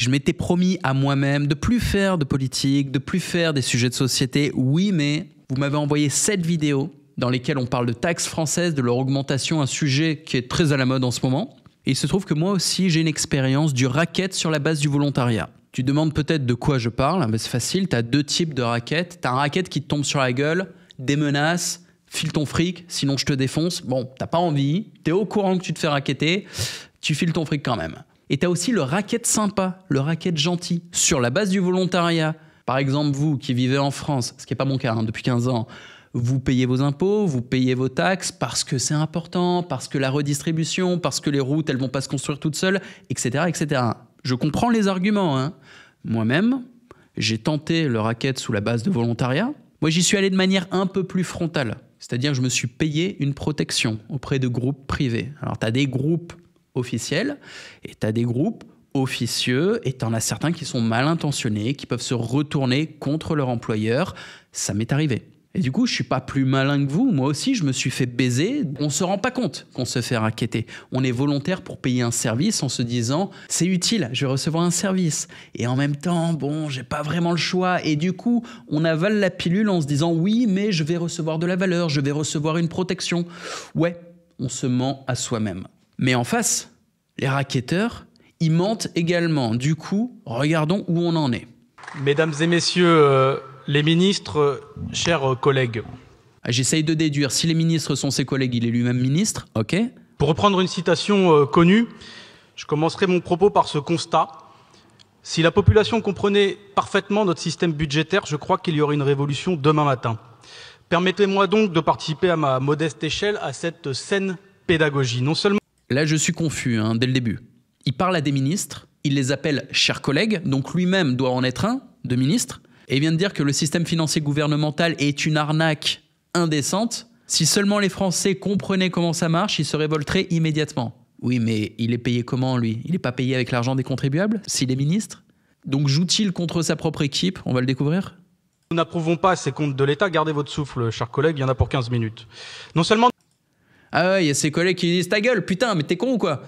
Je m'étais promis à moi-même de plus faire de politique, de plus faire des sujets de société. Oui, mais vous m'avez envoyé cette vidéo dans laquelle on parle de taxes françaises, de leur augmentation, un sujet qui est très à la mode en ce moment. Et il se trouve que moi aussi, j'ai une expérience du racket sur la base du volontariat. Tu demandes peut-être de quoi je parle, hein, mais c'est facile, tu as deux types de racket. Tu as un racket qui te tombe sur la gueule, des menaces, file ton fric, sinon je te défonce. Bon, t'as pas envie, es au courant que tu te fais racketter, tu files ton fric quand même. Et tu as aussi le racket sympa, le racket gentil, sur la base du volontariat. Par exemple, vous qui vivez en France, ce qui n'est pas mon cas hein, depuis 15 ans, vous payez vos impôts, vous payez vos taxes parce que c'est important, parce que la redistribution, parce que les routes, elles vont pas se construire toutes seules, etc. etc. Je comprends les arguments. Hein. Moi-même, j'ai tenté le racket sous la base de volontariat. Moi, j'y suis allé de manière un peu plus frontale. C'est-à-dire que je me suis payé une protection auprès de groupes privés. Alors, tu as des groupes officiels, et tu as des groupes officieux, et tu en as certains qui sont mal intentionnés, qui peuvent se retourner contre leur employeur. Ça m'est arrivé. Et du coup, je suis pas plus malin que vous. Moi aussi, je me suis fait baiser. On se rend pas compte qu'on se fait raqueter. On est volontaire pour payer un service en se disant c'est utile, je vais recevoir un service. Et en même temps, bon, j'ai pas vraiment le choix. Et du coup, on avale la pilule en se disant oui, mais je vais recevoir de la valeur, je vais recevoir une protection. Ouais, on se ment à soi-même. Mais en face, les racketteurs, ils mentent également. Du coup, regardons où on en est. Mesdames et messieurs euh, les ministres, chers collègues. Ah, j'essaye de déduire si les ministres sont ses collègues, il est lui-même ministre, ok Pour reprendre une citation euh, connue, je commencerai mon propos par ce constat. Si la population comprenait parfaitement notre système budgétaire, je crois qu'il y aurait une révolution demain matin. Permettez-moi donc de participer à ma modeste échelle à cette saine pédagogie. Non seulement Là, je suis confus, hein, dès le début. Il parle à des ministres, il les appelle chers collègues, donc lui-même doit en être un, de ministre, et il vient de dire que le système financier gouvernemental est une arnaque indécente. Si seulement les Français comprenaient comment ça marche, ils se révolteraient immédiatement. Oui, mais il est payé comment, lui Il n'est pas payé avec l'argent des contribuables, s'il est ministre Donc joue-t-il contre sa propre équipe On va le découvrir Nous n'approuvons pas ces comptes de l'État. Gardez votre souffle, chers collègues, il y en a pour 15 minutes. Non seulement ah ouais, il y a ses collègues qui disent ta gueule, putain, mais t'es con ou quoi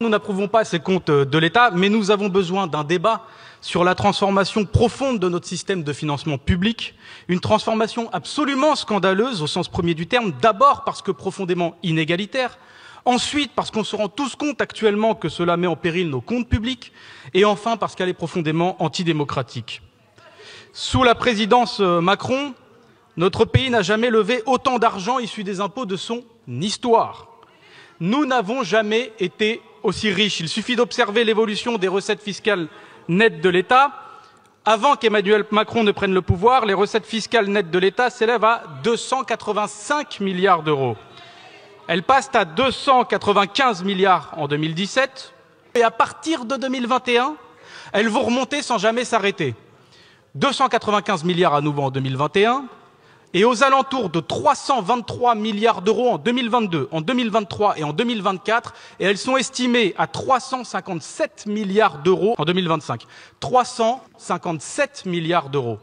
Nous n'approuvons pas ces comptes euh, de l'État, mais nous avons besoin d'un débat sur la transformation profonde de notre système de financement public, une transformation absolument scandaleuse au sens premier du terme, d'abord parce que profondément inégalitaire, ensuite parce qu'on se rend tous compte actuellement que cela met en péril nos comptes publics, et enfin parce qu'elle est profondément antidémocratique. Sous la présidence euh, Macron, notre pays n'a jamais levé autant d'argent issu des impôts de son histoire. Nous n'avons jamais été aussi riches. Il suffit d'observer l'évolution des recettes fiscales nettes de l'État. Avant qu'Emmanuel Macron ne prenne le pouvoir, les recettes fiscales nettes de l'État s'élèvent à 285 milliards d'euros. Elles passent à 295 milliards en 2017 et à partir de 2021, elles vont remonter sans jamais s'arrêter. 295 milliards à nouveau en 2021, et aux alentours de 323 milliards d'euros en 2022, en 2023 et en 2024, et elles sont estimées à 357 milliards d'euros en 2025. 357 milliards d'euros.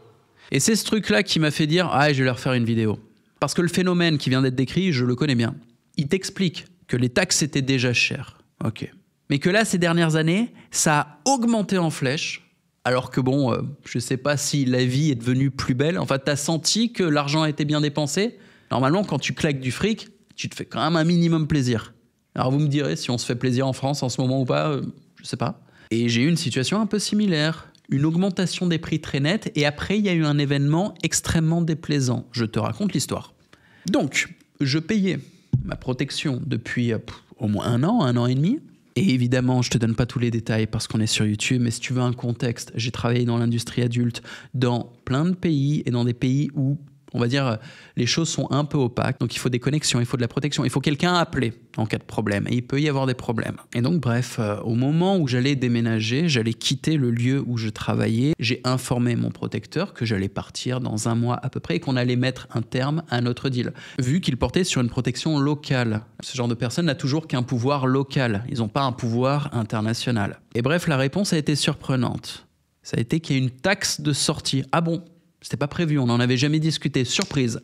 Et c'est ce truc-là qui m'a fait dire Ah, je vais leur faire une vidéo. Parce que le phénomène qui vient d'être décrit, je le connais bien. Il t'explique que les taxes étaient déjà chères. Ok. Mais que là, ces dernières années, ça a augmenté en flèche alors que bon, euh, je sais pas si la vie est devenue plus belle. Enfin, t'as senti que l'argent a été bien dépensé. Normalement, quand tu claques du fric, tu te fais quand même un minimum plaisir. Alors vous me direz si on se fait plaisir en France en ce moment ou pas, euh, je sais pas. Et j'ai eu une situation un peu similaire. Une augmentation des prix très nette, et après, il y a eu un événement extrêmement déplaisant. Je te raconte l'histoire. Donc, je payais ma protection depuis euh, au moins un an, un an et demi. Et évidemment, je te donne pas tous les détails parce qu'on est sur YouTube, mais si tu veux un contexte, j'ai travaillé dans l'industrie adulte dans plein de pays et dans des pays où on va dire, euh, les choses sont un peu opaques. Donc il faut des connexions, il faut de la protection, il faut quelqu'un à appeler en cas de problème. Et il peut y avoir des problèmes. Et donc, bref, euh, au moment où j'allais déménager, j'allais quitter le lieu où je travaillais, j'ai informé mon protecteur que j'allais partir dans un mois à peu près et qu'on allait mettre un terme à notre deal. Vu qu'il portait sur une protection locale. Ce genre de personne n'a toujours qu'un pouvoir local. Ils n'ont pas un pouvoir international. Et bref, la réponse a été surprenante. Ça a été qu'il y a une taxe de sortie. Ah bon c'était pas prévu, on n'en avait jamais discuté. Surprise.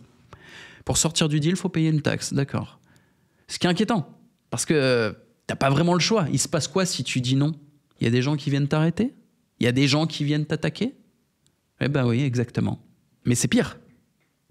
Pour sortir du deal, il faut payer une taxe, d'accord. Ce qui est inquiétant, parce que euh, t'as pas vraiment le choix. Il se passe quoi si tu dis non Il y a des gens qui viennent t'arrêter Il y a des gens qui viennent t'attaquer Eh ben oui, exactement. Mais c'est pire,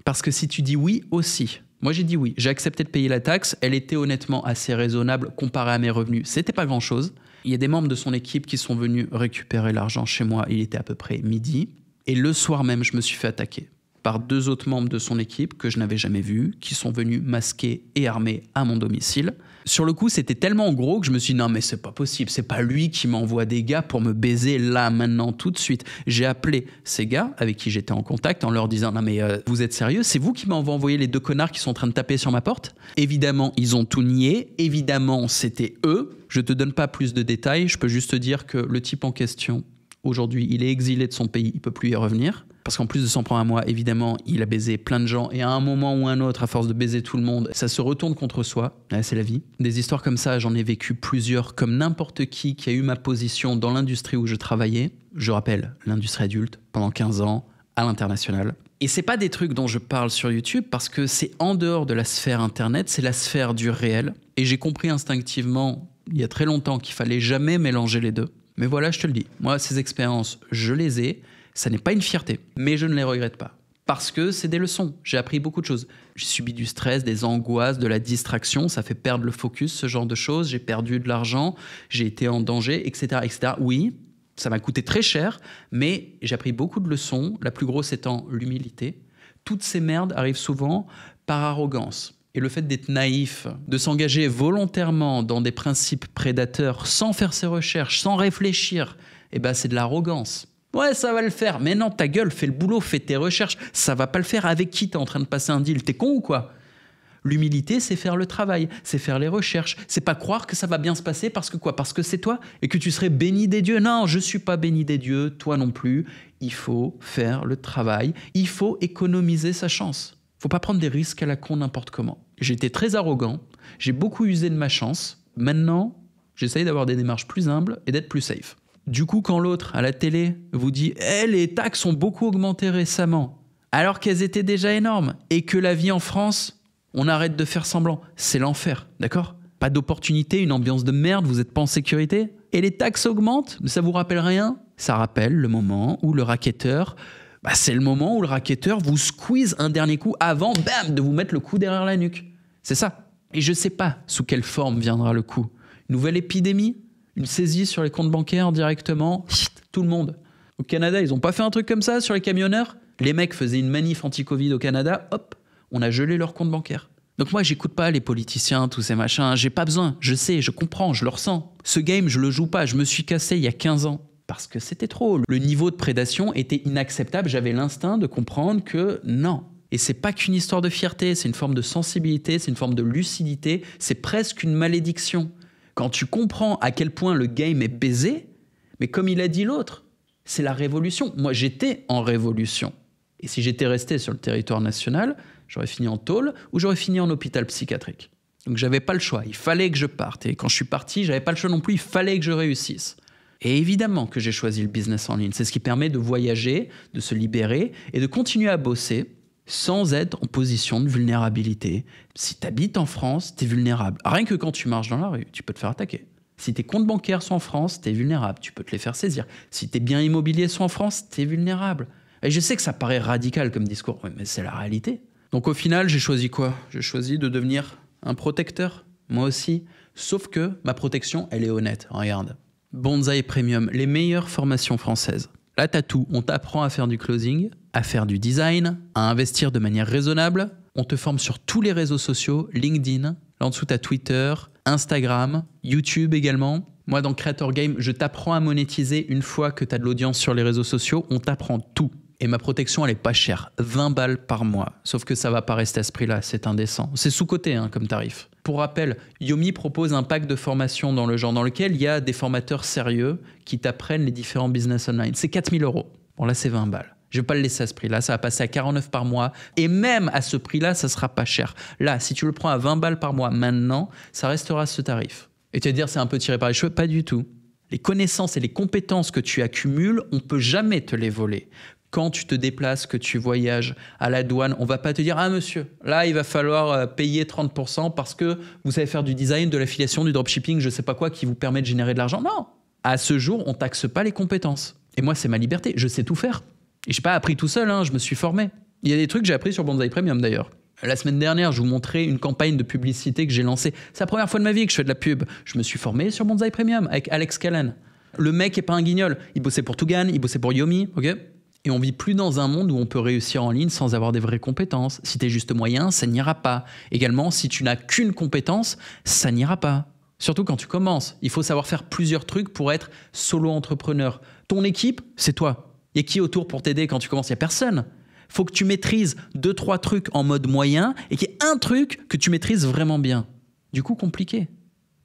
parce que si tu dis oui aussi, moi j'ai dit oui, j'ai accepté de payer la taxe, elle était honnêtement assez raisonnable comparée à mes revenus, c'était pas grand-chose. Il y a des membres de son équipe qui sont venus récupérer l'argent chez moi, il était à peu près midi. Et le soir même, je me suis fait attaquer par deux autres membres de son équipe que je n'avais jamais vus, qui sont venus masqués et armés à mon domicile. Sur le coup, c'était tellement gros que je me suis dit non mais c'est pas possible, c'est pas lui qui m'envoie des gars pour me baiser là maintenant tout de suite. J'ai appelé ces gars avec qui j'étais en contact en leur disant non mais euh, vous êtes sérieux, c'est vous qui m'avez envoyé les deux connards qui sont en train de taper sur ma porte Évidemment, ils ont tout nié, évidemment, c'était eux. Je te donne pas plus de détails, je peux juste te dire que le type en question Aujourd'hui, il est exilé de son pays, il peut plus y revenir. Parce qu'en plus de s'en prendre à moi, évidemment, il a baisé plein de gens. Et à un moment ou un autre, à force de baiser tout le monde, ça se retourne contre soi. c'est la vie. Des histoires comme ça, j'en ai vécu plusieurs, comme n'importe qui qui a eu ma position dans l'industrie où je travaillais. Je rappelle, l'industrie adulte, pendant 15 ans, à l'international. Et c'est pas des trucs dont je parle sur YouTube parce que c'est en dehors de la sphère internet, c'est la sphère du réel. Et j'ai compris instinctivement, il y a très longtemps, qu'il fallait jamais mélanger les deux. Mais voilà, je te le dis, moi, ces expériences, je les ai. Ça n'est pas une fierté, mais je ne les regrette pas. Parce que c'est des leçons. J'ai appris beaucoup de choses. J'ai subi du stress, des angoisses, de la distraction. Ça fait perdre le focus, ce genre de choses. J'ai perdu de l'argent. J'ai été en danger, etc., etc. Oui, ça m'a coûté très cher, mais j'ai appris beaucoup de leçons. La plus grosse étant l'humilité. Toutes ces merdes arrivent souvent par arrogance et le fait d'être naïf, de s'engager volontairement dans des principes prédateurs sans faire ses recherches, sans réfléchir, eh ben c'est de l'arrogance. Ouais, ça va le faire, mais non, ta gueule, fais le boulot, fais tes recherches, ça va pas le faire. Avec qui t'es en train de passer un deal T'es con ou quoi L'humilité, c'est faire le travail, c'est faire les recherches, c'est pas croire que ça va bien se passer parce que quoi Parce que c'est toi et que tu serais béni des dieux. Non, je suis pas béni des dieux, toi non plus. Il faut faire le travail, il faut économiser sa chance faut pas prendre des risques à la con n'importe comment. J'étais très arrogant, j'ai beaucoup usé de ma chance. Maintenant, j'essaye d'avoir des démarches plus humbles et d'être plus safe. Du coup, quand l'autre à la télé vous dit Eh, les taxes ont beaucoup augmenté récemment, alors qu'elles étaient déjà énormes, et que la vie en France, on arrête de faire semblant, c'est l'enfer, d'accord Pas d'opportunité, une ambiance de merde, vous n'êtes pas en sécurité, et les taxes augmentent, ça vous rappelle rien Ça rappelle le moment où le racketteur bah, c'est le moment où le racketteur vous squeeze un dernier coup avant, de vous mettre le coup derrière la nuque. C'est ça. Et je ne sais pas sous quelle forme viendra le coup. Une nouvelle épidémie Une saisie sur les comptes bancaires directement Tout le monde. Au Canada, ils n'ont pas fait un truc comme ça sur les camionneurs Les mecs faisaient une manif anti-Covid au Canada, hop, on a gelé leurs comptes bancaires. Donc moi, j'écoute pas les politiciens, tous ces machins. J'ai pas besoin. Je sais, je comprends, je le ressens. Ce game, je le joue pas. Je me suis cassé il y a 15 ans parce que c'était trop. Le niveau de prédation était inacceptable. J'avais l'instinct de comprendre que non. Et c'est pas qu'une histoire de fierté, c'est une forme de sensibilité, c'est une forme de lucidité, c'est presque une malédiction. Quand tu comprends à quel point le game est baisé, mais comme il a dit l'autre, c'est la révolution. Moi, j'étais en révolution. Et si j'étais resté sur le territoire national, j'aurais fini en tôle ou j'aurais fini en hôpital psychiatrique. Donc j'avais pas le choix, il fallait que je parte. Et quand je suis parti, j'avais pas le choix non plus, il fallait que je réussisse. Et évidemment que j'ai choisi le business en ligne. C'est ce qui permet de voyager, de se libérer et de continuer à bosser sans être en position de vulnérabilité. Si tu habites en France, tu es vulnérable. Rien que quand tu marches dans la rue, tu peux te faire attaquer. Si tes comptes bancaires sont en France, tu es vulnérable, tu peux te les faire saisir. Si tes biens immobiliers sont en France, tu es vulnérable. Et je sais que ça paraît radical comme discours, mais c'est la réalité. Donc au final, j'ai choisi quoi J'ai choisi de devenir un protecteur, moi aussi. Sauf que ma protection, elle est honnête. Regarde, Bonsai Premium, les meilleures formations françaises. Là, t'as tout. On t'apprend à faire du closing, à faire du design, à investir de manière raisonnable. On te forme sur tous les réseaux sociaux, LinkedIn. Là, en dessous, t'as Twitter, Instagram, YouTube également. Moi, dans Creator Game, je t'apprends à monétiser une fois que t'as de l'audience sur les réseaux sociaux. On t'apprend tout et ma protection elle est pas chère, 20 balles par mois. Sauf que ça va pas rester à ce prix-là, c'est indécent. C'est sous-coté hein, comme tarif. Pour rappel, Yomi propose un pack de formation dans le genre dans lequel il y a des formateurs sérieux qui t'apprennent les différents business online. C'est 4000 euros. Bon là c'est 20 balles. Je vais pas le laisser à ce prix-là, ça va passer à 49 par mois. Et même à ce prix-là, ça sera pas cher. Là, si tu le prends à 20 balles par mois maintenant, ça restera ce tarif. Et tu vas dire, c'est un peu tiré par les cheveux Pas du tout. Les connaissances et les compétences que tu accumules, on peut jamais te les voler quand tu te déplaces, que tu voyages à la douane, on va pas te dire ah monsieur, là il va falloir euh, payer 30% parce que vous savez faire du design, de l'affiliation, du dropshipping, je sais pas quoi qui vous permet de générer de l'argent. Non, à ce jour, on taxe pas les compétences. Et moi, c'est ma liberté, je sais tout faire. Et j'ai pas appris tout seul, hein, je me suis formé. Il y a des trucs que j'ai appris sur Bonsai Premium d'ailleurs. La semaine dernière, je vous montrais une campagne de publicité que j'ai lancée. C'est la première fois de ma vie que je fais de la pub. Je me suis formé sur Bonsai Premium avec Alex Kellen. Le mec est pas un guignol. Il bossait pour Tougan, il bossait pour Yomi, ok et on vit plus dans un monde où on peut réussir en ligne sans avoir des vraies compétences. Si tu es juste moyen, ça n'ira pas. Également, si tu n'as qu'une compétence, ça n'ira pas. Surtout quand tu commences. Il faut savoir faire plusieurs trucs pour être solo entrepreneur. Ton équipe, c'est toi. Et y a qui autour pour t'aider quand tu commences Il n'y a personne. faut que tu maîtrises deux, trois trucs en mode moyen et qu'il y ait un truc que tu maîtrises vraiment bien. Du coup, compliqué.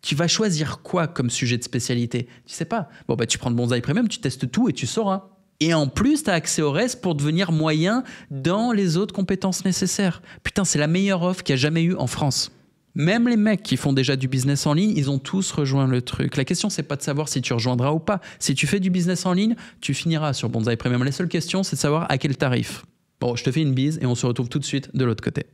Tu vas choisir quoi comme sujet de spécialité Tu sais pas. Bon, bah, tu prends le bonsaï premium, tu testes tout et tu sauras. Et en plus, tu as accès au reste pour devenir moyen dans les autres compétences nécessaires. Putain, c'est la meilleure offre qu'il y a jamais eu en France. Même les mecs qui font déjà du business en ligne, ils ont tous rejoint le truc. La question, c'est pas de savoir si tu rejoindras ou pas. Si tu fais du business en ligne, tu finiras sur Bonsai Premium. La seule question, c'est de savoir à quel tarif. Bon, je te fais une bise et on se retrouve tout de suite de l'autre côté.